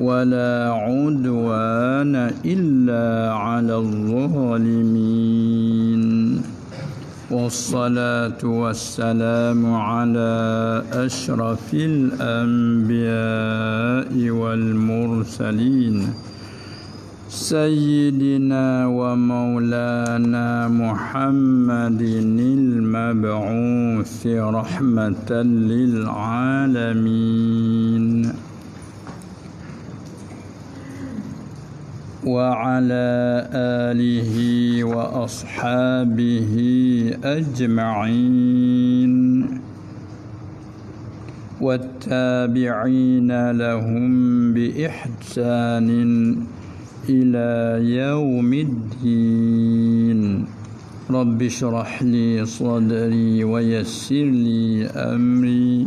ولا عدوان إلا على الظالمين والصلاة والسلام على أشرف الأنبياء والمرسلين سيدنا ومولانا محمد المبعوث رحمة للعالمين وعلى آله وأصحابه أجمعين والتابعين لهم بإحسان إلى يوم الدين رب اشرح لي صدري ويسر لي أمري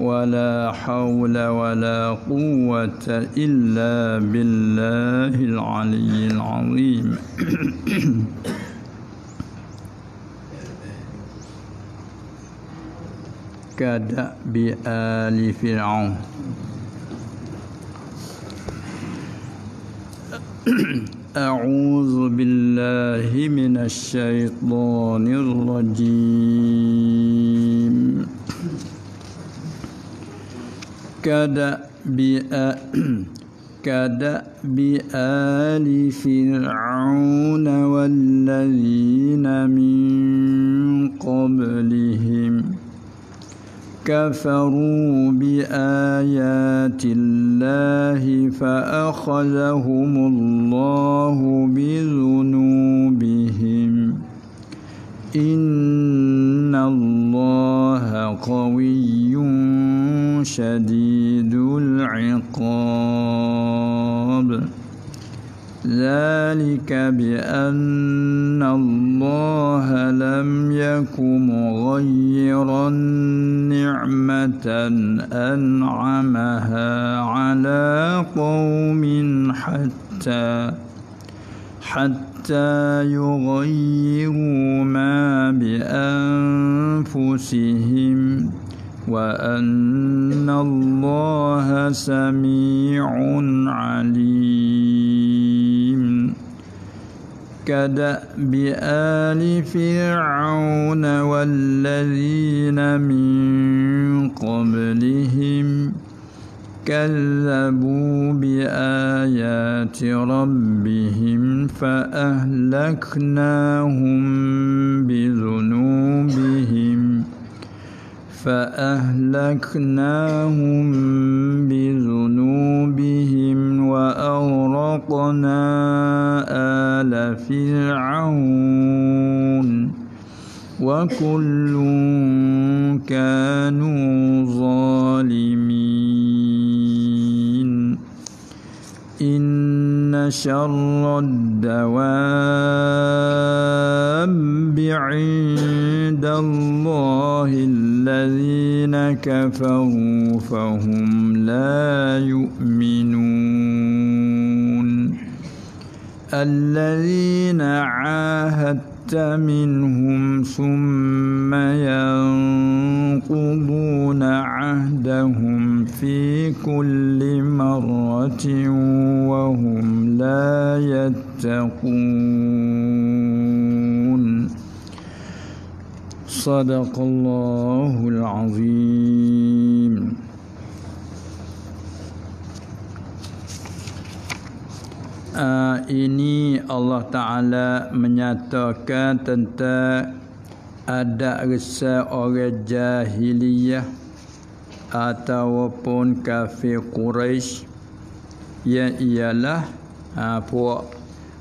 ولا حول ولا قوة إلا بالله العلي العظيم كدأب آل فرعون أعوذ بالله من الشيطان الرجيم كدأب كاد آل فرعون والذين من قبلهم كفروا بآيات الله فأخذهم الله بذنوبهم إن الله قوي شديد العقاب ذلك بأن الله لم يك مغيرا نعمة أنعمها على قوم حتى حتى حتى يغيروا ما بأنفسهم وأن الله سميع عليم كدأب آل فرعون والذين من قبلهم كذبوا بآيات ربهم فأهلكناهم بذنوبهم فأهلكناهم بذنوبهم وأغرقنا آل فرعون وكل كانوا ظالمين إن شر الدواب عند الله الذين كفروا فهم لا يؤمنون الذين عاهدت أخذت منهم ثم ينقضون عهدهم في كل مرة وهم لا يتقون صدق الله العظيم uh, ini Allah Ta'ala menyatakan tentang ada rasa orang jahiliyah ataupun kafir Quraisy yang ialah uh, puak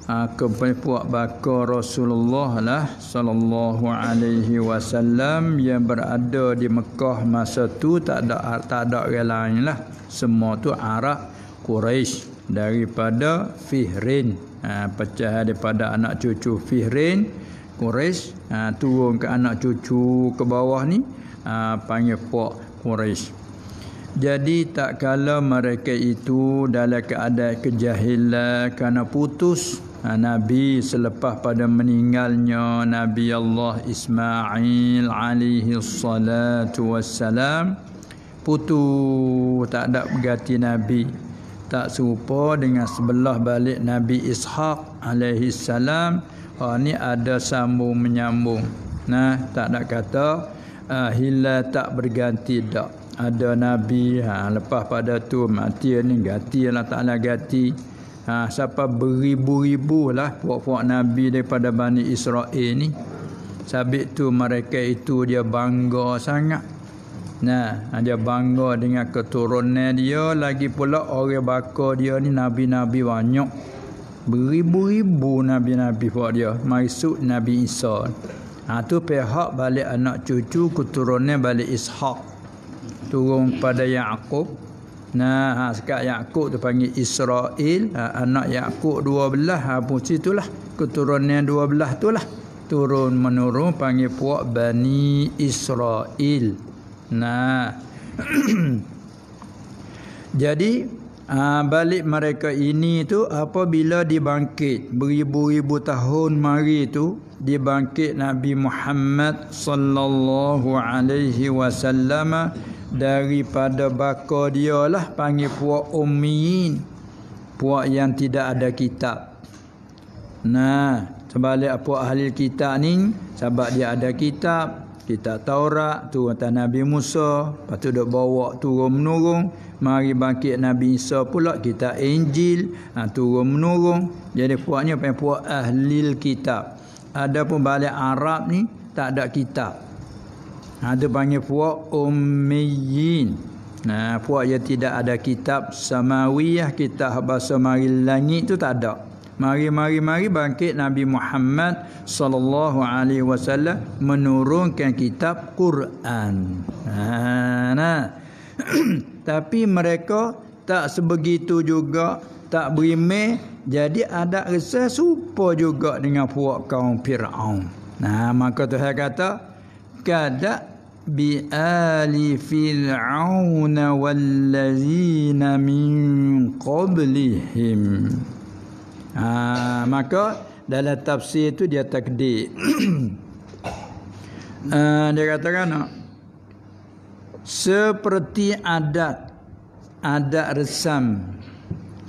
eh, kepada uh, puak bakar Rasulullah lah sallallahu alaihi wasallam yang berada di Mekah masa tu tak ada tak ada orang lain lah. semua tu Arab Quraisy daripada Fihrin ha, pecah daripada anak cucu Fihrin Quraisy ha, turun ke anak cucu ke bawah ni ha, panggil puak Quraisy jadi tak kala mereka itu dalam keadaan kejahilan kerana putus ha, Nabi selepas pada meninggalnya Nabi Allah Ismail alaihi salatu wassalam putu tak ada berganti Nabi tak serupa dengan sebelah balik Nabi Ishaq alaihi salam ha ni ada sambung menyambung nah tak nak kata uh, hila tak berganti dak ada nabi ha lepas pada tu mati ni ganti Allah Taala ganti ha siapa beribu-ribu lah puak-puak nabi daripada Bani Israel ni sabit tu mereka itu dia bangga sangat Nah, dia bangga dengan keturunan dia. Lagi pula orang bakar dia ni Nabi-Nabi banyak. Beribu-ribu Nabi-Nabi buat dia. Maksud Nabi Isa. Ha, tu pihak balik anak cucu keturunan balik Ishak. Turun pada Yaakob. Nah, ha, sekat Yaakob tu panggil Israel. Ha, anak Yaakob dua belah. Ha, Pusi tu lah. Keturunan dua belah tu lah. Turun menurun panggil puak Bani Israel. Israel. Nah. Jadi aa, ah, balik mereka ini tu apabila dibangkit beribu-ribu tahun mari tu dibangkit Nabi Muhammad sallallahu alaihi wasallam daripada baka dialah panggil puak ummiin puak yang tidak ada kitab. Nah, sebalik apa ahli kitab ni sebab dia ada kitab kita Taurat tu kata Nabi Musa lepas tu duk bawa turun menurun mari bangkit Nabi Isa pula kita Injil ha, turun menurun jadi puaknya apa puak ahli kitab adapun balik Arab ni tak ada kitab ada ha, panggil puak ummiyin nah ha, puak yang tidak ada kitab samawiyah kita bahasa mari langit tu tak ada Mari-mari-mari bangkit Nabi Muhammad sallallahu alaihi wasallam menurunkan kitab Quran. Ha, nah. Tapi mereka tak sebegitu juga, tak berime, jadi ada rasa serupa juga dengan puak kaum Firaun. Nah, maka Tuhan kata, kada bi ali fir'aun wal min qablihim. Ha, maka dalam tafsir itu dia takdir. ha, dia katakan seperti adat adat resam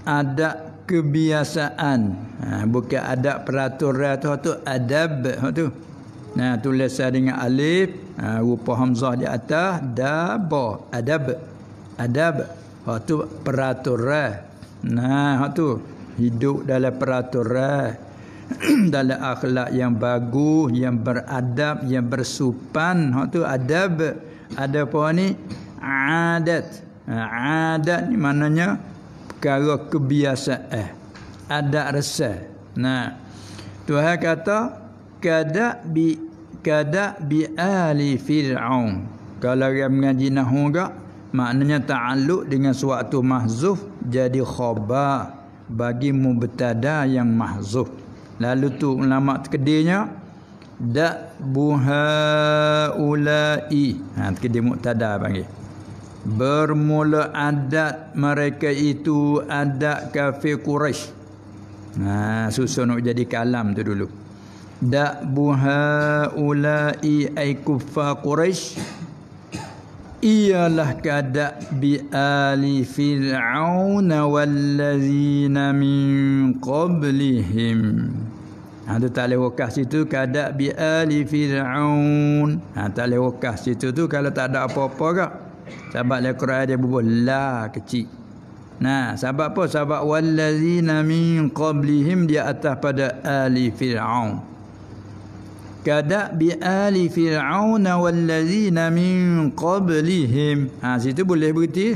adat kebiasaan ha, bukan adat peraturan tu tu adab tu nah ha, tulis dengan alif ha, rupa hamzah di atas daba adab adab ha, tu peraturan nah ha, ha, tu hidup dalam peraturan dalam akhlak yang bagus yang beradab yang bersopan hak tu adab ada apa ni adat ha, adat ni maknanya perkara kebiasaan ada rasa nah Tuhan kata kada bi kada bi ali fir'aun kalau dia mengaji nahu gak maknanya ta'alluq dengan suatu mahzuf jadi khabar bagi mubtada yang mahzuf lalu tu ulama terkedinya da buhaulai ha terkedi mubtada panggil bermula adat mereka itu adat kafir quraish ha susun nak jadi kalam tu dulu da buhaulai ai kuffa quraish ialah kadak bi ali fir'aun wallazina min qablihim ha tu tak leh wakah situ kadak bi ali fir'aun ha tak leh wakah situ tu kalau tak ada apa-apa ke sebab le Quran dia bubuh la kecil nah sebab apa sebab wallazina min qablihim dia atas pada ali fir'aun kadabi ali fir'aun wallazina min qablihim ha situ boleh berhenti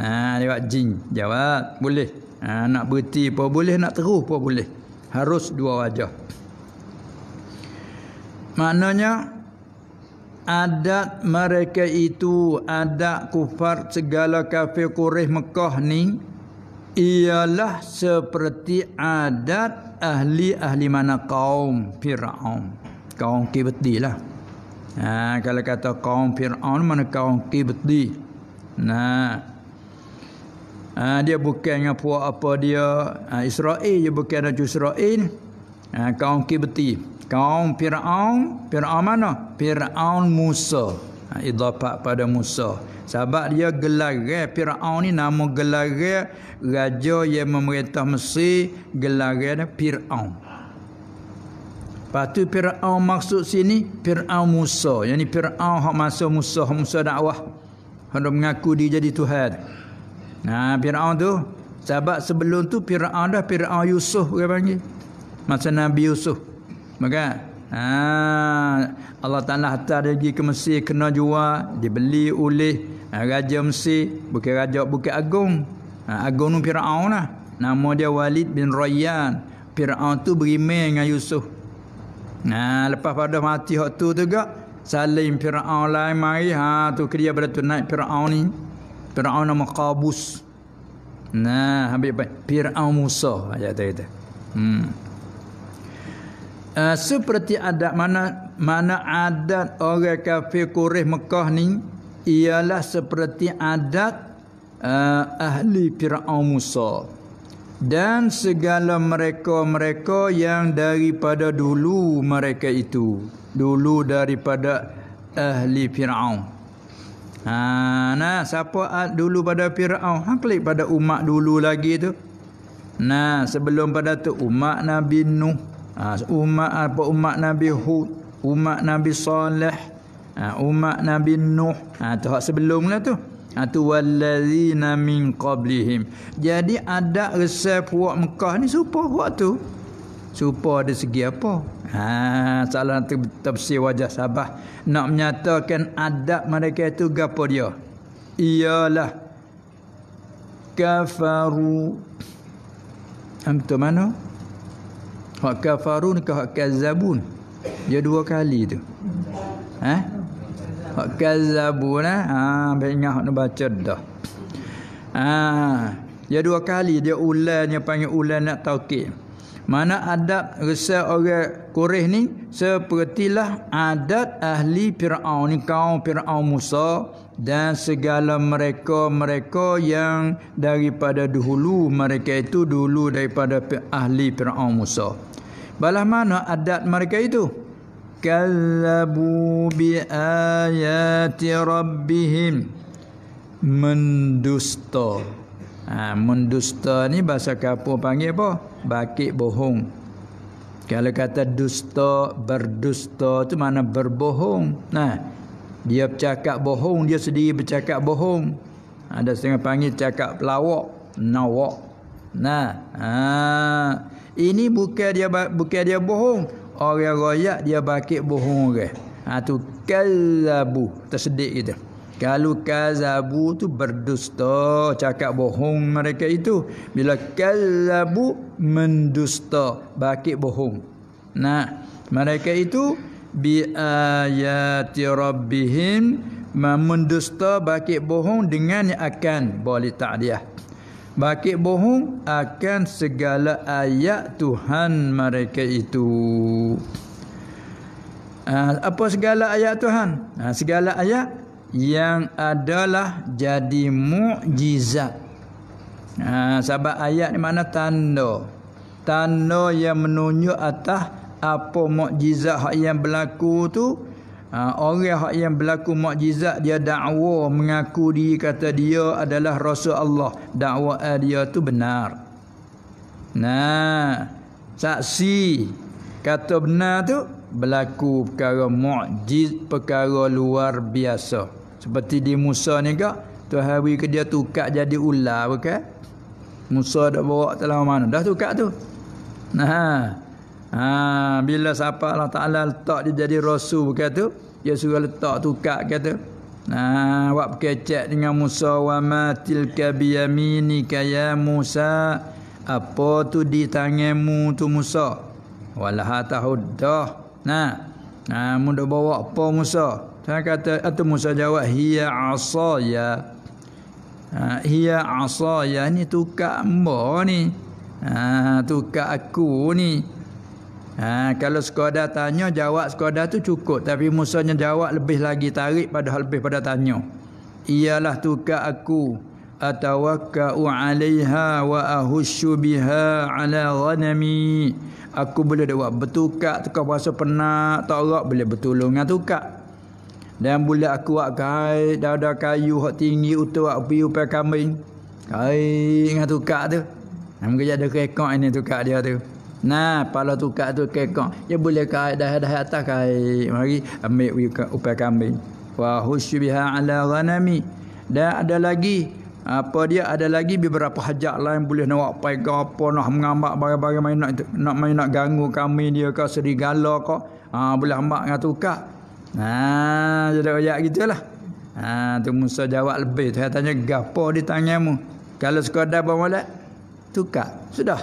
ha dia buat jin jawab boleh ha nak berhenti apa boleh nak terus apa boleh harus dua wajah maknanya adat mereka itu adat kufar segala kafir Quraisy Mekah ni ialah seperti adat ahli-ahli mana kaum Fir'aun kaum Kibti lah. Ha, kalau kata kaum Fir'aun mana kaum Kibti. Nah. Ha, dia bukannya puak apa dia. Ha, Israel dia bukan Raja Israel. Ha, kaum Kibti. Kaum Fir'aun. Fir'aun mana? Fir'aun Musa. Ha, idapak pada Musa. Sebab dia gelagat Fir'aun ni nama gelagat Raja yang memerintah Mesir. Gelagat Fir'aun. Fir'aun. Lepas Fir'aun maksud sini Fir'aun Musa. Yang Fir'aun hak masa Musa, hak Musa dakwah. Hendak mengaku dia jadi Tuhan. Nah, ha, Fir'aun tu sebab sebelum tu Fir'aun dah Fir'aun Yusuf dia panggil. Masa Nabi Yusuf. Maka ha, Allah Taala hantar dia pergi ke Mesir kena jual, dibeli oleh ha, raja Mesir, bukan raja bukan Agung. Ha, Agung tu Fir'aun lah. Nama dia Walid bin Rayyan. Fir'aun tu berimeh dengan Yusuf. Nah, lepas pada mati hak tu juga salim Firaun lain mari ha tu kerja pada tu naik Firaun ni. Firaun nama Qabus. Nah, habis apa? Firaun Musa ayat tadi Hmm. Uh, seperti ada mana mana adat orang kafir Quraisy Mekah ni ialah seperti adat uh, ahli Firaun Musa dan segala mereka-mereka yang daripada dulu mereka itu dulu daripada ahli Firaun. Ha nah siapa ah, dulu pada Firaun? Ha klik pada umat dulu lagi tu. Nah sebelum pada tu umat Nabi Nuh, ha, umat apa umat Nabi Hud, umat Nabi Saleh, ha, umat Nabi Nuh. Ha tu hak sebelumlah tu. Atu wallazina min qablihim. Jadi ada resep puak Mekah ni serupa puak tu. Serupa ada segi apa? Ha, salah satu tafsir wajah Sabah nak menyatakan adab mereka itu gapo dia? Iyalah kafaru. tu mana? Hak kafaru ni ke hak kazabun? Dia dua kali tu. Ha? hak kazabu lah. Eh? Ha banyak nak baca dah. Ha dia dua kali dia ulannya panggil ulan nak taukid. Mana adab resa orang Quraisy ni sepertilah adat ahli Firaun ni kaum Firaun Musa dan segala mereka-mereka yang daripada dahulu mereka itu dulu daripada ahli Firaun Musa. Balah mana adat mereka itu? kallabu bi ayati rabbihim mendusta ha, mendusta ni bahasa kapur panggil apa bakit bohong kalau kata dusta berdusta tu mana berbohong nah dia bercakap bohong dia sendiri bercakap bohong ada setengah panggil cakap pelawak nawak nah ha. ini bukan dia bukan dia bohong orang royak dia bakit bohong orang. Ha tu kalabu tersedik kita. Kalau kazabu tu berdusta, cakap bohong mereka itu. Bila kalabu mendusta, bakit bohong. Nah, mereka itu bi ayati rabbihim mendusta bakit bohong dengan akan boleh takdiah. Bakit bohong akan segala ayat Tuhan mereka itu. Ah, apa segala ayat Tuhan? Ah, segala ayat yang adalah jadi mukjizat. Ha, sahabat ayat ni mana tanda. Tanda yang menunjuk atas apa mukjizat yang berlaku tu. Ha, orang yang berlaku mukjizat dia dakwa mengaku diri kata dia adalah rasul Allah. Dakwa eh, dia tu benar. Nah, saksi kata benar tu berlaku perkara mukjiz perkara luar biasa. Seperti di Musa ni kak, Tuhan bagi ke dia tukar jadi ular bukan? Musa dah bawa telah mana? Dah tukar tu. Nah. Ha, bila siapa Allah Ta'ala letak dia jadi rasul kata Dia suruh letak tukar kata Ha, awak berkecek dengan Musa Wa ma tilka biyamini kaya Musa Apa tu di tangimu tu Musa Walah tahudah Nah, ha, ha, muda bawa apa Musa Saya kata, atau Musa jawab Hiya asaya ha, Hiya asaya ni tukar mba ni Ha, tukar aku ni Ha, kalau sekadar tanya, jawab sekadar tu cukup. Tapi Musa musuhnya jawab lebih lagi tarik pada hal lebih pada tanya. Ialah tukar aku. Atawakka'u alaiha wa ahushu biha ala ghanami. Aku boleh buat bertukar. Tukar puasa penat, tak rak, boleh bertolong dengan tukar. Dan boleh aku buat kait dada kayu yang tinggi untuk buat api upaya kambing. Kait dengan tukar tu. Mungkin ada rekod ini tukar dia tu. Nah, pala tukar tu kekong. Ya boleh kai dah dah atas kai. Mari ambil upai kambing. Wa husbiha ala ghanami. Dan ada lagi apa dia ada lagi beberapa hajat lain boleh nak buat pai apa nak mengambak barang-barang main nak nak main nak ganggu kami dia ke serigala ke. Ha boleh ambak dengan tukar. Ha jadi ayat gitulah. Ha tu Musa jawab lebih tu tanya gapo di tanganmu. Kalau sekadar bermolat tukar. Sudah.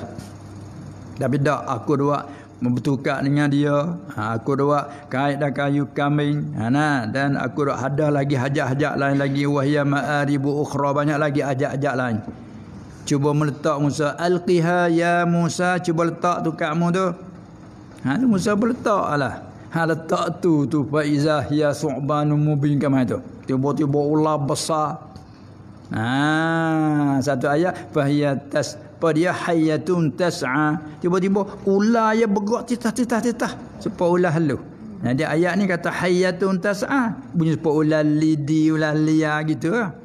Tapi tak aku dua bertukar dengan dia. Ha, aku dua kait dah kayu kambing. Ha, nah. dan aku dua ada lagi hajat-hajat lain lagi wahya ribu ukhra banyak lagi hajat-hajat lain. Cuba meletak Musa alqiha ya Musa cuba letak tu kamu tu. Ha Musa berletak lah. Ha letak tu tu faiza ya su'banu mubin kamu tu. Tiba-tiba ular besar. Ha satu ayat fahiya tas Pa dia hayatun tas'a. Tiba-tiba ular dia bergerak titah titah titah serupa ular halu. Nah dia ayat ni kata hayatun tas'a bunyi sepa ular lidi ular liya gitu ah.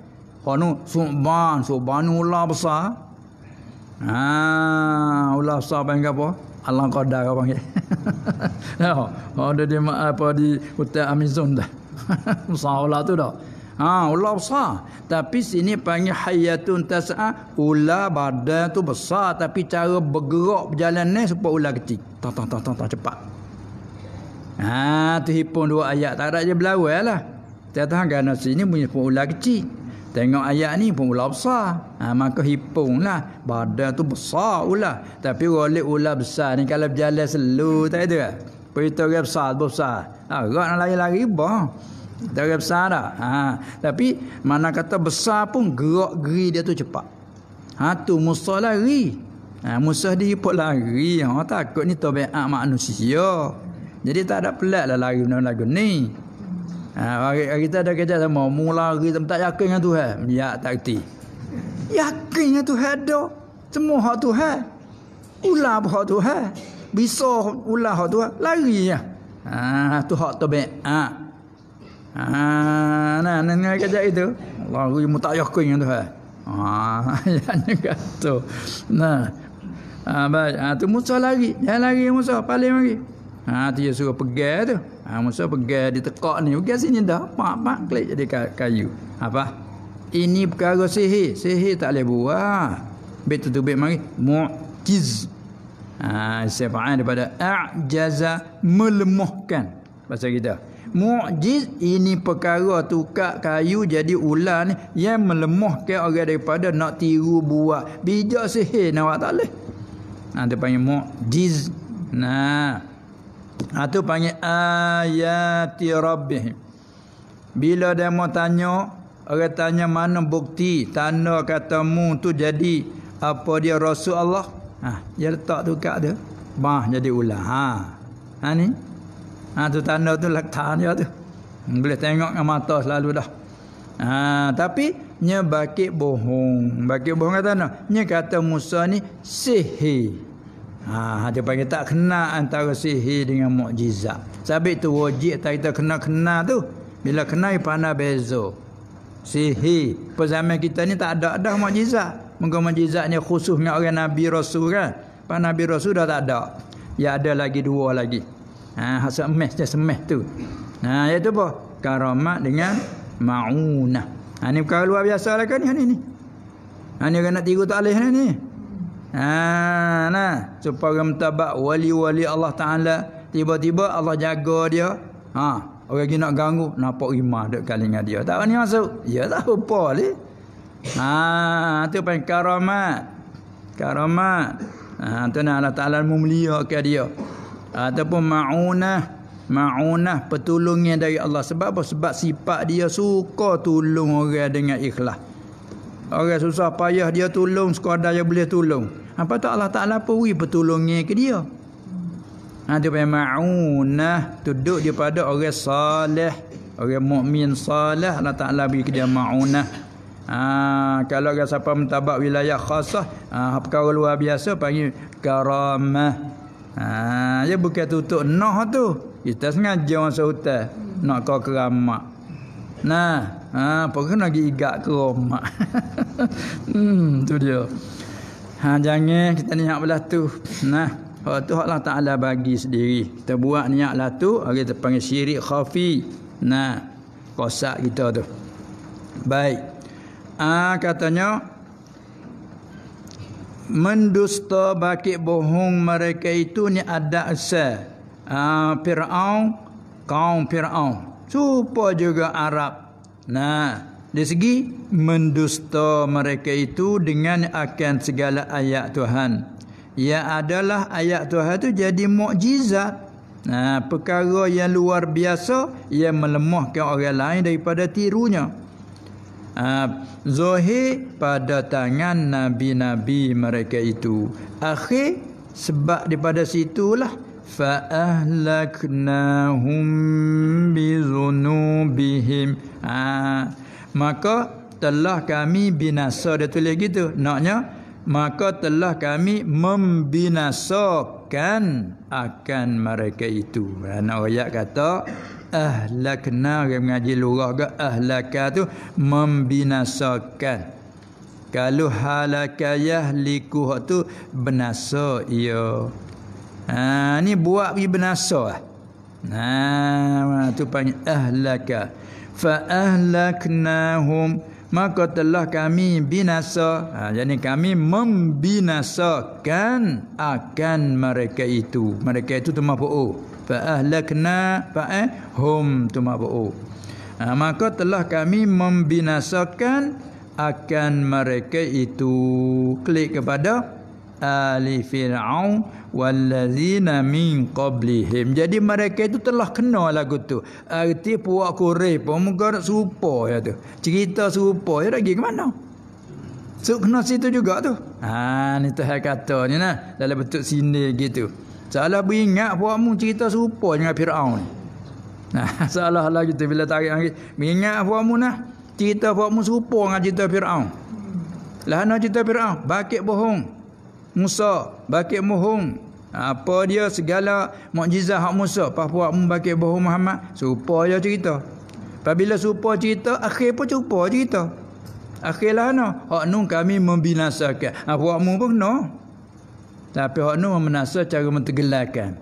Kanu subban subban ular besar. Ha ular besar panggil apa? Alang qadar kau panggil. Ha ada di apa di hutan Amazon dah. Besar ular tu dah. Ha, ular besar. Tapi sini panggil hayatun tas'a. Ula badan tu besar. Tapi cara bergerak berjalan ni sebab ular kecil. Tang, tang, tang, tang, cepat. Ha, tu hipung dua ayat. Tak ada je berlawal lah. Tiada hang kerana sini punya sebab ular kecil. Tengok ayat ni pun ular besar. Ha, maka hipung lah. Badan tu besar ular. Tapi oleh ular besar ni kalau berjalan selu tak ada. Perita dia besar, besar. Ha, nak lari-lari bah. Darah besar dah. Ha. Tapi mana kata besar pun gerak geri dia tu cepat. Ha tu Musa lari. Ha, Musa dia pun lari. Oh takut ni tobeak manusia. Jadi tak ada pelat lah lari benda lagu ni. Ha, hari, hari kita ada kerja sama. Mula lari sama tak yakin dengan Tuhan. Ya tak kerti. Yakin dengan Tuhan dah. Semua hak Tuhan. Ular pun hak Tuhan. Bisa ular hak Tuhan. Lari lah. Ya. Ha, tu hak tobeak. Ha. Ha nah nah kerja itu. Allah aku mu tayah ko ingat tu. Eh? Ha yang kata. Nah. Ah ha, ba ah ha, tu Musa lagi, Jangan lagi Musa, paling lagi. Ha tu dia suruh pegang tu. Ha Musa pegang di tekak ni. Pegang sini dah. Pak pak klik jadi kayu. Apa? Ini perkara sihir. Sihir tak boleh buat. Bet tu bet mari. Mu'jiz. Ha sifat daripada a'jaza melemahkan bahasa kita mukjiz ini perkara tukar kayu jadi ular ni yang melemahkan orang daripada nak tiru buat bijak sihir nak awak tak leh ha tu panggil mukjiz nah atau ha, tu panggil ayati rabbih bila dia mau tanya orang tanya mana bukti tanda katamu tu jadi apa dia rasul Allah ha dia letak tukar dia bah jadi ular ha ha ni Ha tu tanda tu letak lah, dia tu. Boleh tengok dengan mata selalu dah. Ha tapi nya bakik bohong. Bakik bohong kata nah. Nya kata Musa ni sihir. Ha dia panggil tak kena antara sihir dengan mukjizat. Sabit tu wajib tak kita kena-kena tu. Bila kena ipana ya bezo. Sihir. Pada kita ni tak ada dah mukjizat. Mungkin mukjizat ni khusus dengan orang nabi rasul kan. Pada nabi rasul dah tak ada. Ya ada lagi dua lagi. Ha hasak meh dia semeh tu. Ha iaitu apa? Karamat dengan maunah. Ha ni perkara luar biasa lah kan ni ni. ni. Ha ni orang tiru tak alih ni ni. Ha nah, supaya orang wali-wali Allah Taala tiba-tiba Allah jaga dia. Ha orang nak ganggu nampak rimah dekat kalinga dia. Tak ni masuk. Ya tak apa ni. Ha tu pen karamat. Karamat. Ha tu nah Allah Taala memuliakan dia ataupun ma'unah ma'unah pertolongnya dari Allah sebab apa sebab sifat dia suka tolong orang dengan ikhlas orang susah payah dia tolong sekadar dia boleh tolong apa tu Allah Taala beri pertolongnya ke dia ha dia panggil ma'unah duduk dia pada orang saleh orang mukmin saleh Allah Taala beri ke dia ma'unah ha kalau orang siapa mentabak wilayah khasah ha perkara luar biasa panggil karamah Ha, ya bukan tutup noh tu. Kita sengaja masuk hutan. Hmm. Nak kau keramak. Nah, ha, pokoknya nak igak keramak. hmm, tu dia. Ha, jangan kita niat belah tu. Nah, Oh, tu Allah Ta'ala bagi sendiri. Kita buat niatlah tu. Okay, kita panggil syirik khafi. Nah. Kosak kita tu. Baik. Ah ha, Katanya mendusta baki bohong mereka itu ni ada se, ah, Fir'aun kaum Fir'aun supaya juga Arab nah di segi mendusta mereka itu dengan akan segala ayat Tuhan ia adalah ayat Tuhan itu jadi mukjizat nah perkara yang luar biasa yang melemahkan orang lain daripada tirunya Ah, zahir pada tangan nabi-nabi mereka itu akhir sebab daripada situlah fa ahlaknahum bizunubihim ha maka telah kami binasa dia tulis gitu naknya maka telah kami membinasakan akan mereka itu dan ayat kata ahlakna dia mengaji lurah ke ahlaka tu membinasakan kalau halaka yahliku tu binasa ya ha ni buat pergi binasa ah ha tu panggil ahlaka fa ahlaknahum maka telah kami binasa ha, yakni kami membinasakan akan mereka itu mereka itu tumabu fa ahlakna fa eh, hum tumabu ha, maka telah kami membinasakan akan mereka itu klik kepada ali fir'aun wallazina min qablihim jadi mereka itu telah kena lagu tu erti puak kurai pun muka nak serupa ya tu cerita serupa ya lagi ke mana so kena situ juga tu ha ni tu hal kata ni nah dalam bentuk sini gitu salah beringat puak mu cerita serupa dengan fir'aun ni nah salah lagi tu bila tarik lagi mengingat puak mu nah cerita puak mu serupa dengan cerita fir'aun lah nak cerita fir'aun bakit bohong Musa bakit mohong, apa dia segala mukjizat hak Musa papua mu bakit bohong Muhammad serupa dia cerita apabila serupa cerita akhir pun serupa cerita akhirlah no hak nun kami membinasakan apa ah, mu pun no tapi hak nun memenasa cara mentergelakan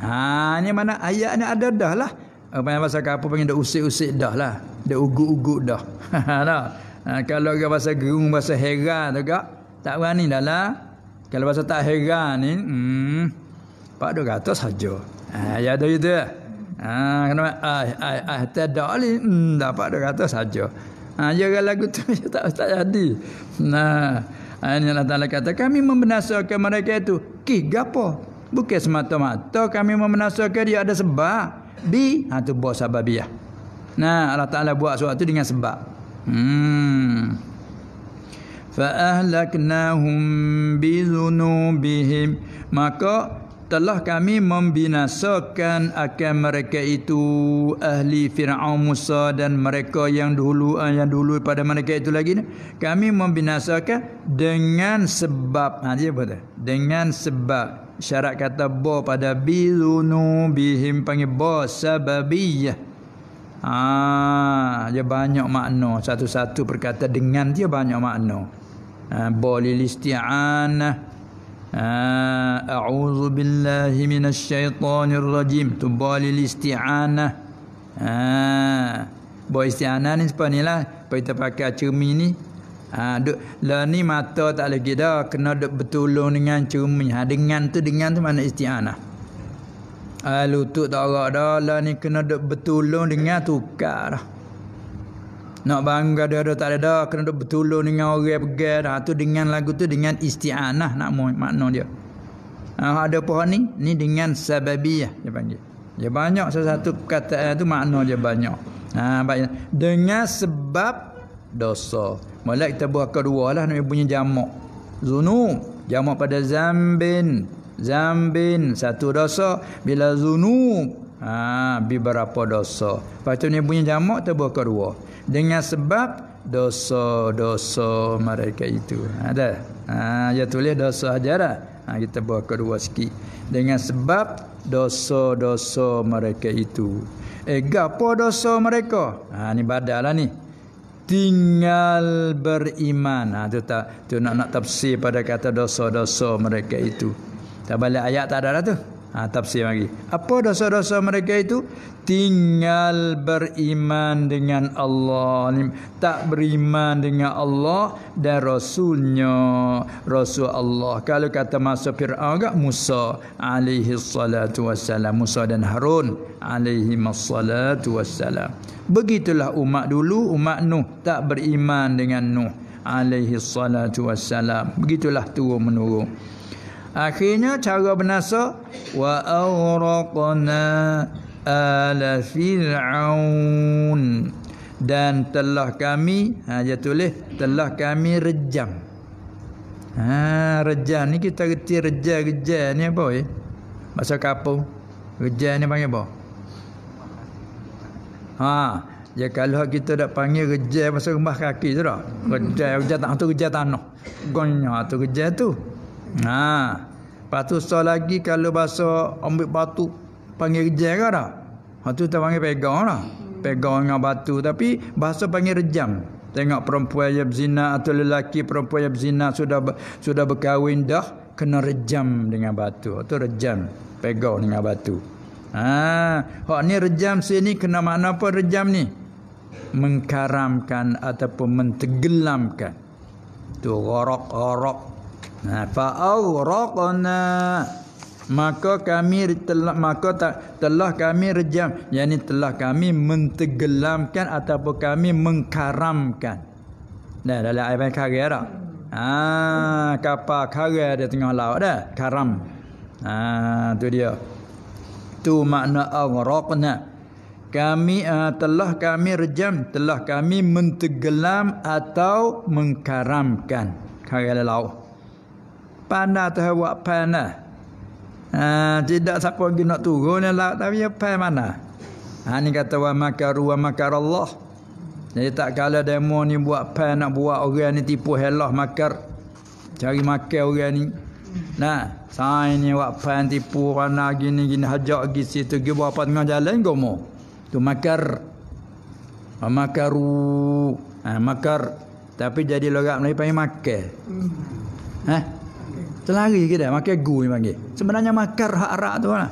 ha ni mana ayat ni ada dah lah apa ah, yang bahasa apa panggil dak usik-usik dah lah dak ugut-ugut dah nah ha, ha, kalau orang bahasa gerung bahasa heran juga tak berani dah lah kalau pasal tak heran ni, hmm, kata saja. Ha, ya ada itu. ya. ha, kena ah ah ah tak ni, hmm, dapat 400 saja. Ha, ah, jaga ya, lagu tu ya, tak tak jadi. Nah, ini Allah Taala kata kami membenasakan mereka itu. kih gapo? Bukan semata-mata kami membenasakan dia ada sebab. Bi, ha tu bos sebab Nah, Allah Taala buat suatu dengan sebab. Hmm fa'ahlaknahum bizunubihim maka telah kami membinasakan akan mereka itu ahli Fir'aun Musa dan mereka yang dulu ah, yang dulu pada mereka itu lagi ni. kami membinasakan dengan sebab ha dia apa tu dengan sebab syarat kata ba pada bizunu bihim panggil ba sababiyah ha dia banyak makna satu-satu berkata dengan dia banyak makna Ah, bolil isti'anah A'udhu ah, billahi minas syaitanir rajim Tu bolil isti'anah ah, Bo isti'anah ni sepan ni lah Kita pakai cermin ni ha, duk, Lah ni mata tak lagi dah Kena duk bertolong dengan cermin ha, Dengan tu dengan tu mana isti'anah Lutut tak agak dah Lah ni kena duk bertolong dengan tukar dah nak bangga dia ada tak ada dah. Kena duduk bertolong dengan orang pergi dah. Ha, tu dengan lagu tu dengan isti'anah nak makna dia. Ha, ada pohon ni. Ni dengan sababiyah dia panggil. Dia banyak satu kata tu makna dia banyak. Ha, banyak. Dengan sebab dosa. Mula kita buat kedua lah. Nak punya jamak. Zunum. Jamak pada zambin. Zambin. Satu dosa. Bila zunum. Ha, biberapa dosa. Lepas tu ni punya jamak terbuat kedua. Dengan sebab dosa-dosa mereka itu. Ada. Ha, ha, dia tulis dosa hajarah. Ha, kita buat kedua sikit. Dengan sebab dosa-dosa mereka itu. Eh, gapo dosa mereka? Ha, ni badal lah ni. Tinggal beriman. Ha, tu tak. Tu nak-nak tafsir pada kata dosa-dosa mereka itu. Tak balik ayat tak ada lah tu. Ha, tafsir lagi. Apa dosa-dosa mereka itu? Tinggal beriman dengan Allah. Tak beriman dengan Allah dan Rasulnya. Rasul Allah. Kalau kata masa Fir'aun agak Musa alaihi salatu wassalam. Musa dan Harun alaihi salatu wassalam. Begitulah umat dulu, umat Nuh. Tak beriman dengan Nuh alaihi salatu wassalam. Begitulah turun menurun. Akhirnya cara bernasa wa aghraqna ala fir'aun dan telah kami ha dia tulis telah kami rejam. Ha rejam ni kita reti rejam rejam ni apa ya? Eh? Masa kapo. Rejam ni panggil apa? Ha, ya kalau kita dah panggil rejam masa rumah kaki tu dah. Rejam kerja tak tu kerja tanah. Gonya tu kerja tu. Ha. Lepas tu lagi kalau bahasa ambil batu panggil rejam ke kan dah? Ha tu tak panggil pegang lah. Pegang dengan batu tapi bahasa panggil rejam. Tengok perempuan yang berzina atau lelaki perempuan yang berzina sudah sudah berkahwin dah kena rejam dengan batu. Itu ha, rejam pegang dengan batu. Ha, hak ni rejam sini kena makna apa rejam ni? Mengkaramkan ataupun mentegelamkan. Tu gharak gharak Nah, ha, fa awraqna maka kami telah maka ta, telah kami rejam yakni telah kami mentegelamkan ataupun kami mengkaramkan nah dalam ayat ayat karya dah ha kapal karya di tengah laut Ada karam ha tu dia tu makna awraqna kami uh, telah kami rejam telah kami mentegelam atau mengkaramkan karya laut panah tu awak panah. Ha, tidak siapa lagi nak turun ni lah. Tapi apa mana? Ha, ni kata wa makaru wa makar Allah. Jadi tak kala demo ni buat apa nak buat orang ni tipu helah makar. Cari makan orang ni. Nah, sain ni buat apa tipu orang lagi ni gini hajak pergi situ. Gi buat apa tengah jalan kau Tu makar. Wa makaru. Ha, makar. Tapi jadi logak Melayu panggil makar. Hmm. Ha? Terlari kita Makan gu ni panggil Sebenarnya makar hak tu lah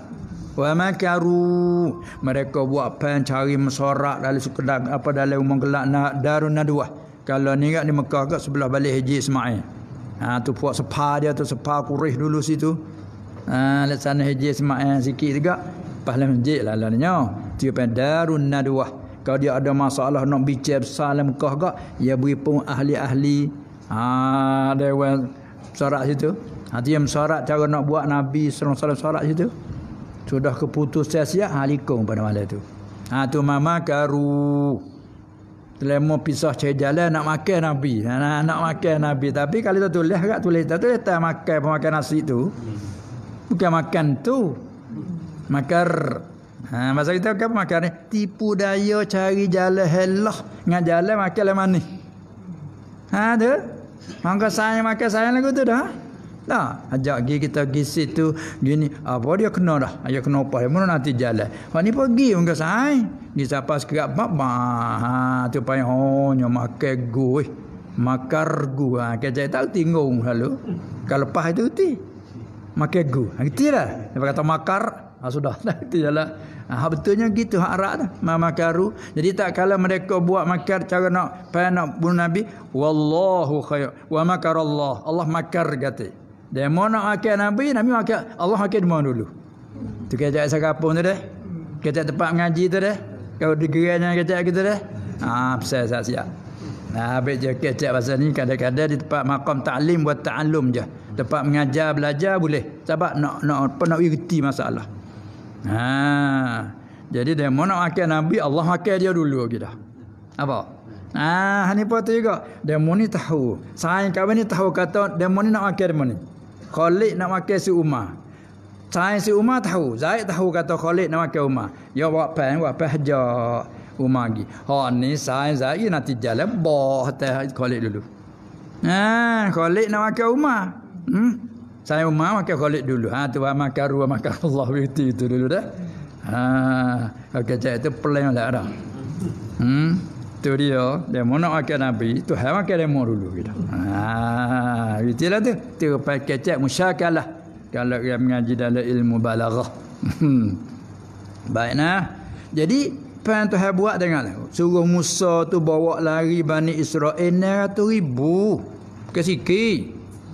Wa makaru Mereka buat pen cari mesorak Dari sekedar Apa dalam rumah gelap nak Darun nadua lah. Kalau ni kat di Mekah kat Sebelah balik Haji Ismail Ha tu buat sepa dia tu Sepa kurih dulu situ Ha Lihat sana Haji Ismail Sikit juga Lepas lah masjid lah Lalu ni Dia pen darun nadua lah. kalau dia ada masalah nak bicara besar dalam Mekah ke, dia beri pun ahli-ahli. Ha, dia orang situ. Ha, Nanti yang syarat cara nak buat Nabi serang salam syarat situ. Sudah keputus siap-siap halikung pada malam itu. Ha tu mama karu. Lama pisah cari jalan nak makan Nabi. Ha, nak, nak makan Nabi. Tapi kalau tu tulis kat tulis. tu tulis tak makan pemakan nasi tu. Bukan makan tu. Makar. Ha, masa kita kan pemakan ni. Tipu daya cari jalan helah. Dengan jalan makan lemani. Lah ha tu. Mangka sayang makan saya lagu tu dah. Nah, ajak pergi kita pergi situ gini. Ah, apa dia kena dah. Ayah kena upah dia mana nanti jalan. Kau ni pergi ke sai. Di siapa sekerap bab ba. Ha, tu pai honyo oh, makai gue. Makar gue. Ha, kerja tak tinggung lalu. Kalau pah itu ti. Makai gu. Ha, gitu Dia kata makar. Ha, sudah. Dah itu jalan. Ah, ha, betulnya gitu hak arak dah. Makaru. Jadi tak kala mereka buat makar cara nak pay nak bunuh Nabi. Wallahu khayyuk. Wa makar Allah Allah makar gati. Demo nak wakil Nabi, Nabi wakil Allah wakil demo dulu. Tu kerja asal kapung tu deh. Kerja tempat mengaji tu deh. Kau di gerainya kerja kita deh. Haa, besar siap siap. Nah, habis je kerja pasal ni kadang-kadang di tempat makam ta'lim buat ta'alum je. Tempat mengajar, belajar boleh. Sebab nak, nak, apa, nak irti masalah. Haa. Jadi demo nak wakil Nabi, Allah wakil dia dulu kita. Apa? Ah, ha, ni pun tu juga. Demo ni tahu. Sayang kawan ni tahu kata demo ni nak wakil demo ni. Khalid nak makan si Umar. Cain si Umar tahu. Zaid tahu kata Khalid nak makan Umar. Ya buat pen, buat pen hajak. Umar lagi. Ha ni Cain Zaid nanti jalan. Bah, teh Khalid dulu. Ah, ha, Khalid nak makan Umar. Hmm? Saya Umar makan Khalid dulu. Ha tu makan ruah makan Allah binti itu dulu dah. Ha, okey cak itu plan lah dah. Hmm itu dia dia mana akan nabi tu hewan akan demo dulu kita ha, itu lah tu tu pakai kecek musyakalah kalau dia mengaji dalam ilmu balaghah hmm. baiklah. jadi apa yang Tuhan buat dengan lah. suruh Musa tu bawa lari Bani Israel 900 ribu ke sikit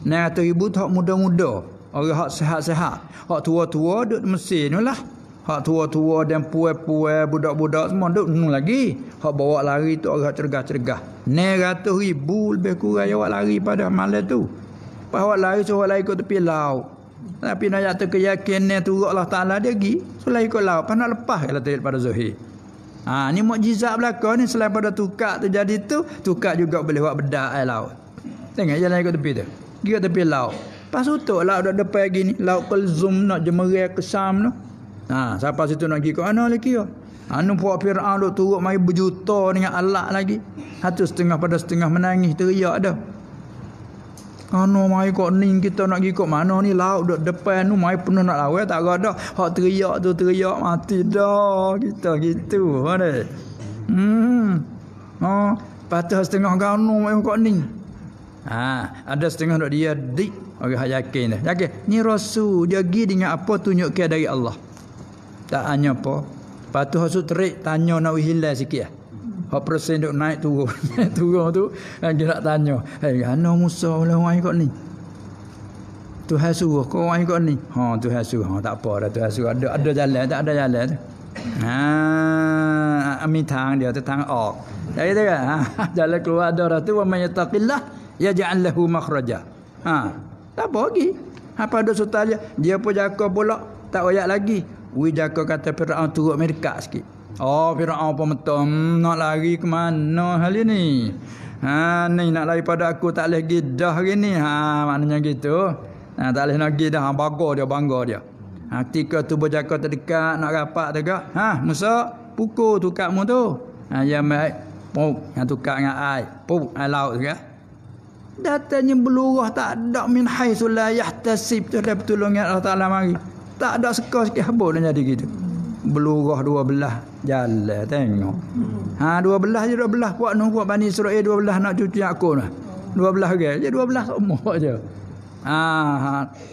900 ribu tak muda-muda orang hak sehat-sehat hak tua-tua duduk di Mesir ni lah Hak tua-tua dan puai-puai budak-budak semua duk nu lagi. Hak bawa lari tu agak cergah-cergah. 900 ribu lebih kurang yang awak lari pada malam tu. Pas awak lari suruh lari ke tepi laut. Tapi nak yak terkeyakin ni turut Allah Ta'ala dia pergi. So lari ke laut. Pas nak lepas kalau terjadi pada Zuhir. Ha, ni mukjizat belakang ni selain pada tukar tu jadi tu. Tukar juga boleh buat bedak air laut. Tengok jalan ikut tepi tu. Gila tepi laut. Pas utuk laut dah depan gini. Laut kelzum nak jemerai kesam tu. No. Ha, siapa situ nak pergi ke mana lagi ya? Anu puak Fir'aun duk turut mari berjuta dengan Allah lagi. Satu setengah pada setengah menangis teriak dah. Anu mai kok ning kita nak pergi kok mana ni laut duk depan anu mai penuh nak lawan tak ada. Hak teriak tu teriak mati dah kita gitu. Mana? Hmm. Oh, patah setengah ganu mai kok ning. Ha, ada setengah duk dia dik orang okay, yakin dah. Yakin. Ni rasul dia pergi dengan apa tunjukkan dari Allah tak hanya apa. Lepas tu hasil terik tanya nak hilang sikit lah. Hak persen duk naik turun. turun tu kan, dia nak tanya. Hei, eh, mana Musa lah orang ikut ni? Tuhan suruh kau orang ikut ni? Ha, Tuhan suruh. Ha, tak apa dah Tuhan suruh. Ada, ada jalan, tak ada jalan tu. Ha, ambil tang dia, tang ok. Tak kata kan? Ha, jalan keluar ada dah tu. Wa mayataqillah ya ja'allahu makhraja. Ha, tak apa lagi. Apa ada sutal dia? Dia pun jaga pula. Tak payah lagi. Widaka kata Fir'aun turut mereka sikit. Oh Fir'aun pun betul. Hmm, nak lari ke mana hal ini? Ha, ni nak lari pada aku tak boleh pergi dah hari ni. Ha, maknanya gitu. Ha, tak boleh nak pergi dah. Ha, bangga dia, bangga dia. Ha, ketika tu berjaga terdekat, nak rapat juga. Ha, Musa, pukul tukar mu tu. Ha, ya, baik. Puk, yang tukar dengan air. Puk, air laut juga. Datanya belurah tak ada min hai sulayah tasib. Tu dah bertolong dengan Allah Ta'ala mari tak ada seka sikit habuk dah jadi gitu. Belurah dua belah jalan tengok. Ha dua belah je dua belah puak nu puak Bani Israel dua belah nak cucu aku lah. Dua belah ke? Dia ya, dua belah semua je. Ha, ha.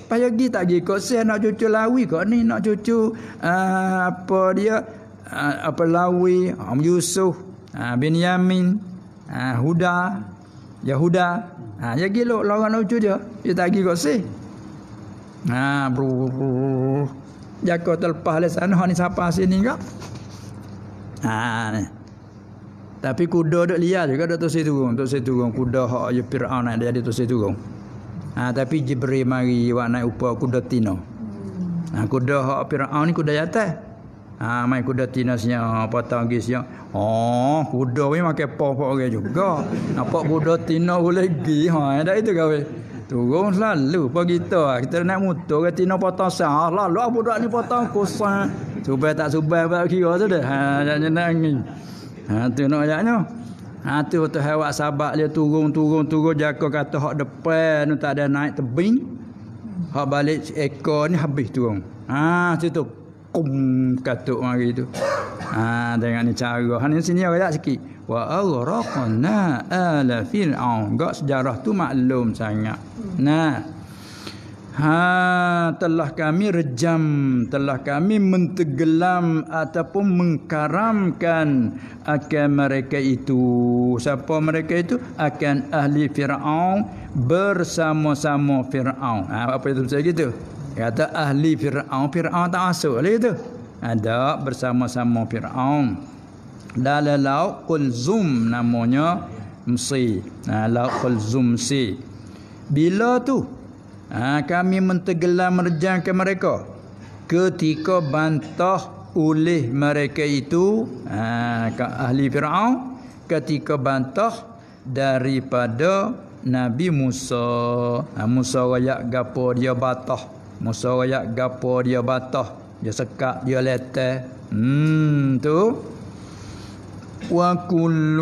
Payah pergi tak pergi kot. Saya nak cucu lawi kot ni. Nak cucu ha, apa dia. Ha, apa lawi. Om Yusuf. Uh, ha, bin Yamin. Huda. Yahuda. Ha, dia ya pergi lho. Lorang nak cucu je. Dia ya, tak pergi kot. Saya. Ha bro. Jaga terlepas le lah sana ha ni siapa sini ke? Ha ni. Tapi kuda dok liar juga dok tosi turun, tosi turun kuda hak ya Firaun ada jadi tosi turun. Ha tapi Jibril mari wak naik upa kuda tino. Ha kuda hak Firaun ni kuda atas. Ha mai kuda tino sia patang gi sia. Oh kuda ni makan pau-pau orang juga. Nampak kuda tino boleh gi ha ada itu kawe. Turun selalu pun kita. Lah. Kita nak motor kata nak potong sah. Ah, lalu apa dah ni potong kosong. Subah tak subah tak kira tu dah. Ha jangan Ha tu nak ajaknya. Ha tu tu hewan sabak dia turun turun turun jaka kata hak depan nu tak ada naik tebing. Hak balik ekor ni habis turun. Ha, tu tu kum katuk mari tu. Ha tengok ni cara. Ha ni sini agak sikit wa aghraqna ala fir'aun gak sejarah tu maklum sangat nah ha telah kami rejam telah kami mentegelam ataupun mengkaramkan akan mereka itu siapa mereka itu akan ahli fir'aun bersama-sama fir'aun ha, apa itu saya gitu kata ahli fir'aun fir'aun tak masuk lagi tu ada bersama-sama fir'aun dalam lauk kulzum namanya msi nah ha, lauk kulzum si bila tu ha, kami mentegelam merjang ke mereka ketika bantah oleh mereka itu ha, ke ahli Fir'aun ketika bantah daripada Nabi Musa ha, Musa rakyat gapo dia batah Musa rakyat gapo dia batah dia sekat dia letih hmm tu وكل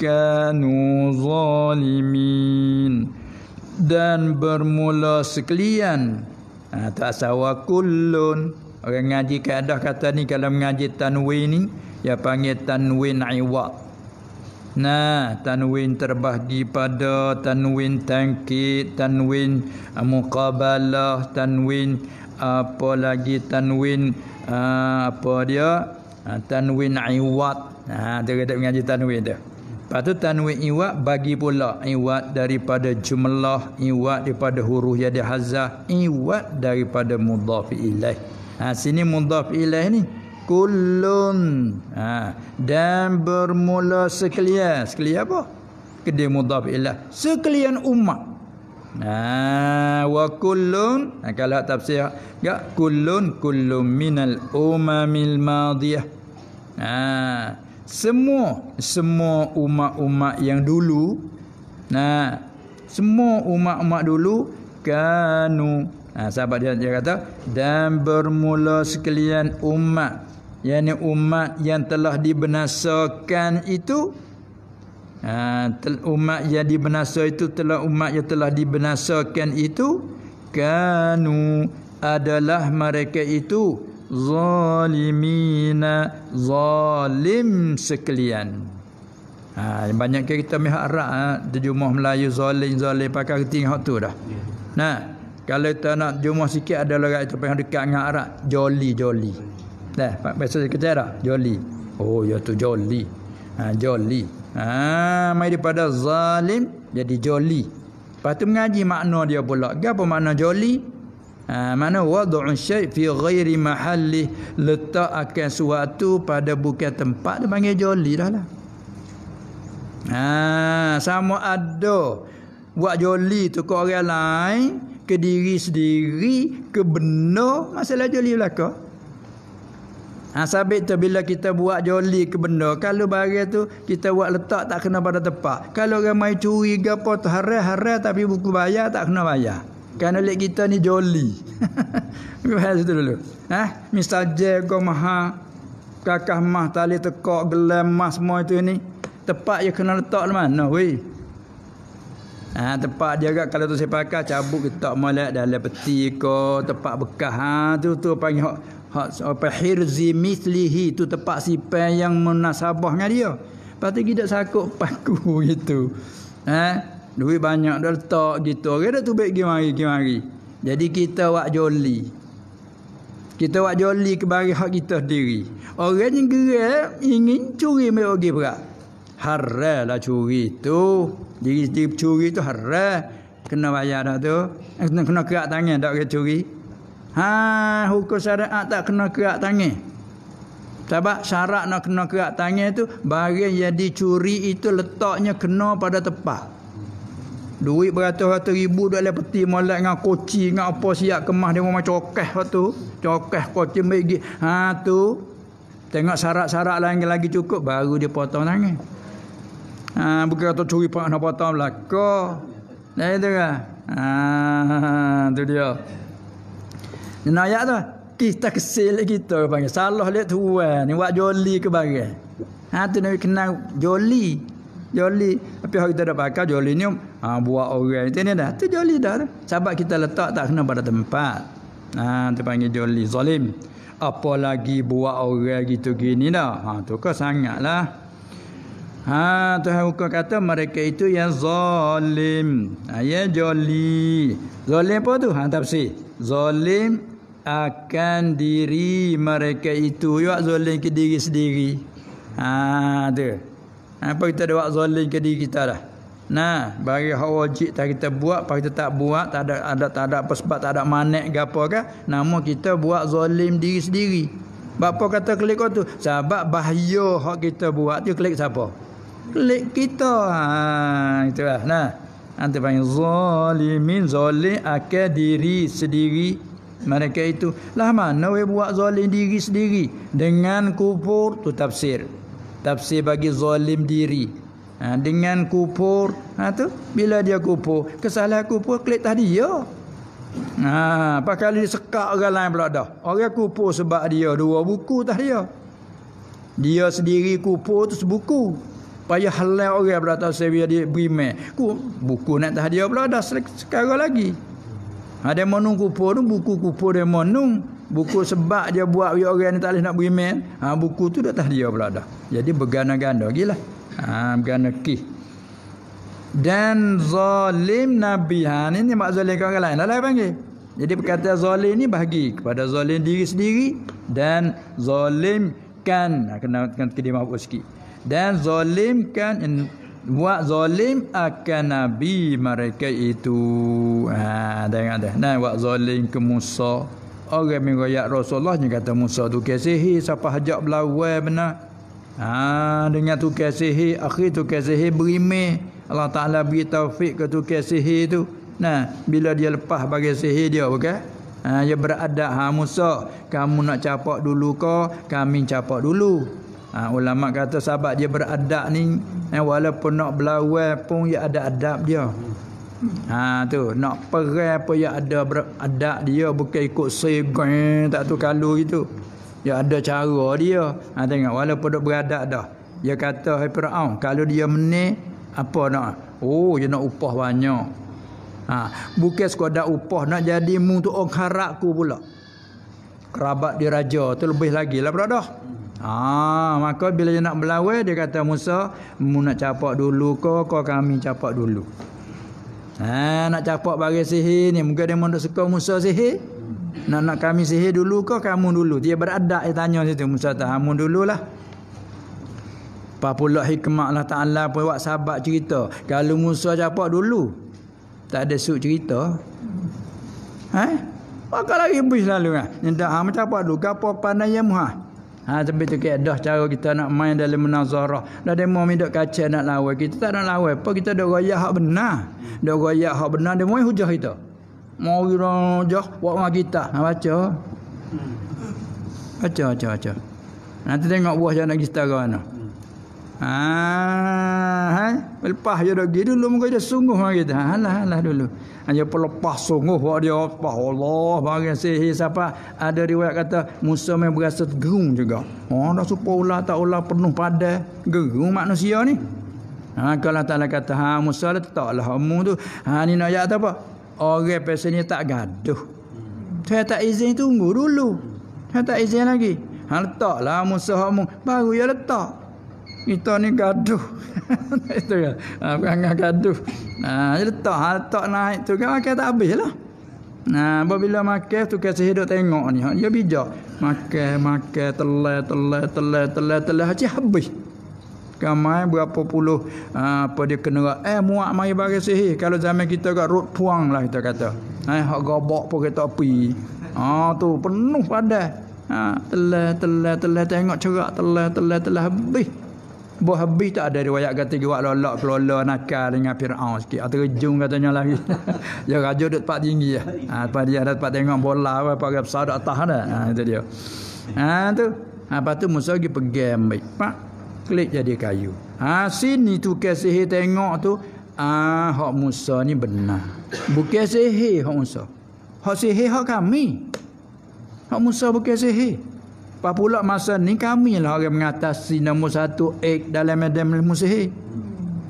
كانوا ظالمين dan bermula sekalian ha, tak sawa kullun orang ngaji kaedah kata ni kalau mengaji tanwin ni Ya panggil tanwin iwaq nah tanwin terbahagi pada tanwin Tankit tanwin uh, muqabalah tanwin uh, apa lagi tanwin uh, apa dia uh, tanwin iwaq Ha tu kata mengaji tanwin tu. Lepas tu tanwin iwat bagi pula iwat daripada jumlah, iwat daripada huruf yang ada hazah, iwat daripada mudhaf ilai. Ha sini mudhaf ilai ni kullun. Ha dan bermula sekalian. Sekalian apa? Kedai mudhaf ilai. Sekalian umat. Ha wa kullun ha, kalau tafsir ya kullun kullu minal umamil madiyah. Ha semua semua umat-umat yang dulu nah semua umat-umat dulu kanu nah, sahabat dia, dia kata dan bermula sekalian umat yakni umat yang telah dibinasakan itu nah, umat yang dibinasa itu telah umat yang telah dibinasakan itu kanu adalah mereka itu zalimina zalim sekalian. Ha, banyak kali kita mihak rak ha, terjumah Melayu zalim zalim pakai keting hak tu dah. Ya. Nah, kalau kita nak jumah sikit ada lagi itu yang dekat dengan Arab, joli joli. Dah, biasa kita ada dah, joli. Oh, ya tu joli. Ha, joli. Ha, mai daripada zalim jadi joli. Lepas tu mengaji makna dia pula. Gapo makna joli? Ha, mana wad'un syai fi ghairi mahalli letak akan suatu pada bukan tempat dia panggil joli dah lah ha, sama ada buat joli tu ke orang lain ke diri sendiri ke benar masalah joli belakang Ha, sabit tu bila kita buat joli ke benda. Kalau barang tu kita buat letak tak kena pada tempat. Kalau orang curi ke apa tu. Harai-harai tapi buku bayar tak kena bayar. Kan oleh kita ni jolly. joli. Hal situ dulu. Eh, misal je kau maha kakah mah tali tekok gelam mah semua itu ni. Tepat je kena letak di mana weh. Ha, tepat dia agak kalau tu saya pakai cabut ke tak molek dalam peti ke tepat bekas ha tu tu panggil hak hak apa hirzi mislihi tu tepat sipan yang munasabah dengan dia. Pasti tidak sakut paku gitu. Ha? Duit banyak dah letak gitu. Orang dah tu baik kemari-kemari. Jadi kita buat joli. Kita buat joli kebari hak kita sendiri. Orang yang gerak ingin curi mereka pergi pula. Harah lah curi tu. Diri sendiri curi tu harah. Kena bayar dah tu. Kena, kena kerak tangan tak boleh curi. Ha, hukum syariat tak kena kerak tangan. Sebab syarat nak kena kerak tangan tu. Barang yang dicuri itu letaknya kena pada tempat. Duit beratus-ratus ribu duit dalam peti molat dengan koci dengan apa siap kemah dia macam cokeh tu. Cokeh koci megi. Ha tu. Tengok sarak sarat lain lagi cukup baru dia potong tangan. Ha bukan kata curi pak nak potong belaka. Dah itu kan? Ha tu dia. Dan ayat tu kita kesil kita panggil salah lihat tuan ni buat joli ke barang. Ha tu Nabi kenal joli. Joli. Tapi kalau kita dah pakai joli ni ha, buat orang itu ni dah. Itu joli dah. Sebab kita letak tak kena pada tempat. Ha, itu panggil joli. Zalim. Apalagi buat orang gitu gini dah. Ha, itu kan sangatlah. Ha, Tuhan Hukum kata mereka itu yang zalim. Ha, yang joli. Zalim apa tu? Ha, tak pasti. Zalim akan diri mereka itu. Yuk zalim ke diri sendiri. Ha, tu apa kita ada buat zalim ke diri kita dah. Nah, bagi hak wajib tak kita buat, pas kita tak buat, tak ada ada tak ada apa sebab tak ada manek ke apa ke, nama kita buat zalim diri sendiri. Bapa kata klik tu, sebab bahaya hak kita buat tu klik siapa? Klik kita. Ha, itulah. Nah, antara panggil zalimin zalim akan diri sendiri mereka itu lah mana we buat zalim diri sendiri dengan kufur tu tafsir tafsir bagi zalim diri ha, dengan kupur ha tu bila dia kupur kesalahan kupur klik tadi ya ha pasal dia sekak orang lain pula dah orang kupur sebab dia dua buku tadi dia ya. dia sendiri kupur tu sebuku payah halai orang pula tak saya dia beriman ku buku nak tadi dia pula dah sekarang lagi ada ha, menung kupur tu buku kupur dia menung buku sebab dia buat bagi orang ni tak boleh nak beri main, ha, buku tu dah tahdia pula dah jadi bergana-ganda gila ha, bergana kih dan zalim nabi ha, ni, ni mak zalim orang lain lah panggil jadi perkataan zalim ni bahagi kepada zalim diri sendiri dan zalimkan ha, kena kena kena mahu sikit dan zalimkan in, buat zalim akan nabi mereka itu ha, dengar dah dan buat zalim ke Musa orang mengoyak Rasulullah ni kata Musa tu kesihi siapa hajak belawai benar. Ha dengan tu kesihi akhir tu kesihi berime Allah Taala bagi taufik ke tu kesihi tu. Nah, bila dia lepas bagi sihi dia bukan? Ha dia beradab ha Musa, kamu nak capak dulu ke, kami capak dulu. Ha, ulama kata sahabat dia beradab ni eh, walaupun nak belawai pun dia ada adab dia. Ha tu nak perai apa yang ada adat dia bukan ikut segan tak tu kalau gitu. Ya ada cara dia. Ha tengok walaupun dok beradat dah. Dia kata hai Firaun kalau dia meni apa nak? Oh dia nak upah banyak. Ha bukan sekadar upah nak jadi mu tu orang karakku pula. Kerabat diraja tu lebih lagi lah berada. Ha, maka bila dia nak berlawan dia kata Musa mu nak capak dulu kau kau kami capak dulu. Ha, nak capak bagi sihir ni. Mungkin dia mahu suka Musa sihir. Nak nak kami sihir dulu ke kamu dulu? Dia beradak dia tanya situ. Musa tak dulu lah. Apa pula hikmah Allah Ta'ala pun buat sahabat cerita. Kalau Musa capak dulu. Tak ada suk cerita. Ha? Maka lagi bis lalu. Ha? Kan? Ni dah hamun capak dulu. Kapa pandai yang muha? Ha, tapi tu ke dah cara kita nak main dalam menazarah. Dah demo minat kaca nak lawan. Kita tak nak lawan. Apa kita dah raya hak benar. Dah raya hak benar. Dia main hujah kita. Mau kira hujah. Buat rumah kita. Ha, baca. Hmm. Baca, baca, baca. Nanti tengok buah jangan lagi setara mana. Ha, ha? Lepas je dah dulu muka dia sungguh mari kita. Ha, alah alah dulu. Hanya pelepas sungguh buat dia apa Allah bagi sihir siapa ada riwayat kata Musa memang berasa gerung juga. oh, dah serupa ular tak ular penuh pada gerung manusia ni. Ha kalau Taala kata ha Musa lah taklah hamu tu. Ha ni nak ayat apa? Orang pesan ni tak gaduh. Saya tak izin tunggu dulu. Saya tak izin lagi. Ha letaklah Musa hamu baru ya letak kita ni gaduh itu ya ha, bukan gaduh nah letak ah, letak naik tu kan makan tak habis lah nah apabila makan tu kasi hidup tengok ni ha, dia bijak makan makan telai telai telai telai telai haji habis kamai berapa puluh ha, apa dia kena eh muak mari bagi sihir kalau zaman kita kat rut puang lah kita kata eh hak gobok pun kita api ha tu penuh padah ha telai telai telai tengok cerak telai telai telai habis Buat habis tak ada riwayat kata dia buat lolok kelola nakal dengan Fir'aun sikit. Atau rejum katanya lagi. dia raja duduk tempat tinggi lah. Ha, lepas dia ada tempat tengok bola apa, lepas dia besar tak tahan lah. Ha, itu dia. Ha, tu. Ha, lepas tu Musa pergi pergi ambil. Pak, klik jadi kayu. Ha, sini tu kasih tengok tu. Ah, hak Musa ni benar. Bukan sihir hak Musa. Hak sihir hak kami. Hak Musa bukan sihir. Lepas pula masa ni kami lah orang mengatasi nombor satu ek dalam medan musih. Eh?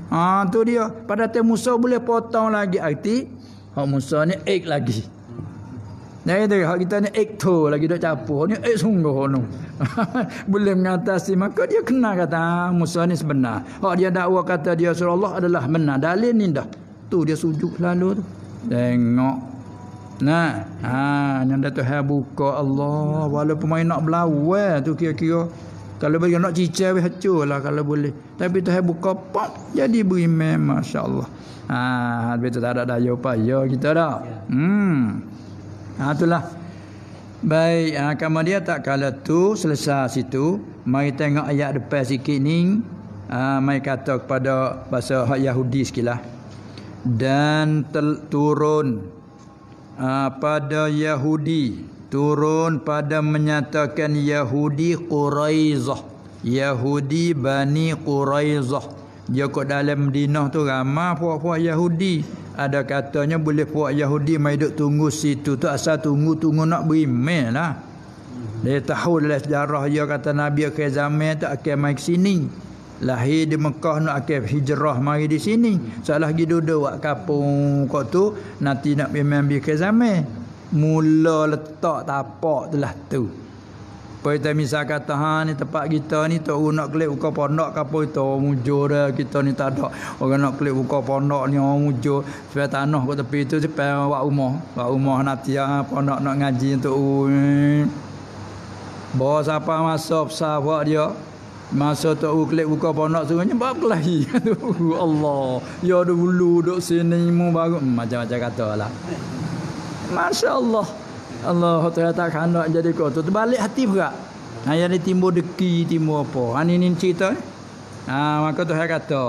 Ha tu dia. Pada tu Musa boleh potong lagi arti hak Musa ni ek lagi. Nah itu hak kita ni ek tu lagi dok capuh ni ek sungguh no. boleh mengatasi maka dia kena kata ah, Musa ni sebenar. Hak dia dakwa kata dia suruh Allah adalah benar. Dalil ni dah. Tu dia sujud lalu tu. Tengok Nah, ha yang Datuk Hal buka Allah walaupun main nak berlawan eh, tu kira-kira kalau boleh nak cicah weh lah kalau boleh. Tapi Tuhan buka pop jadi beriman masya-Allah. Ha habis tu tak ada daya upaya kita dah. Ya. Hmm. Ha itulah. Baik, ha, kamu dia tak kala tu selesai situ, mai tengok ayat depan sikit ni. Ha, mai kata kepada bahasa Yahudi sikitlah. Dan tel- turun Ah, pada Yahudi turun pada menyatakan Yahudi Quraizah Yahudi Bani Quraizah dia kok dalam Madinah tu ramah puak-puak Yahudi ada katanya boleh puak Yahudi mai duk tunggu situ tu asal tunggu tunggu nak beriman lah dia tahu dalam sejarah dia kata Nabi ke zaman tak akan mai sini lahir di Mekah nak akif hijrah mari di sini salah gi duduk wak kampung kok tu nanti nak memang bi ke zaman mula letak tapak telah tu lah Pertama misal kata ha ni tempat kita ni tak guna klik buka pondok ke apa itu mujur kita ni tak ada orang nak klik buka pondok ni orang mujur sebab tanah kat tepi tu sebab buat rumah buat rumah nanti ha, pondok nak ngaji untuk bawa siapa masa besar buat dia Masa tak uklik buka ponok suruhnya bab kelahi. Oh Allah. Ya dulu duduk sini mu baru hmm, macam-macam lah. Masya-Allah. Allah Taala tak kandak jadi kotor. Terbalik hati pula. Ha yang ni timbul deki, timbul apa? Ha ni ni cerita. Ha maka Tuhan kata.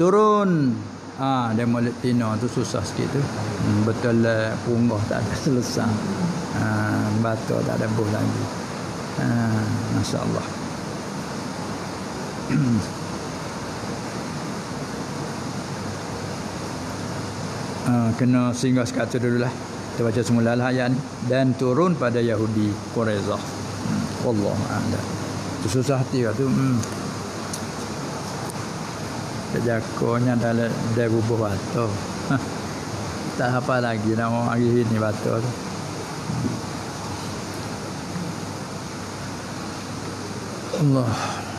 Turun. Ha dia mulut tina tu susah sikit tu. Hmm, betul lah punggah tak ada selesai. Ha batu tak ada buh lagi. Ha masya-Allah uh, kena singgah sekata dulu lah kita baca semula lah ayat ni dan turun pada Yahudi Koreza, hmm. Allah Allah susah hati kat lah tu hmm. kejakonya dalam dia bubuh batu ha. tak apa lagi nak mahu hari ini batu tu Allah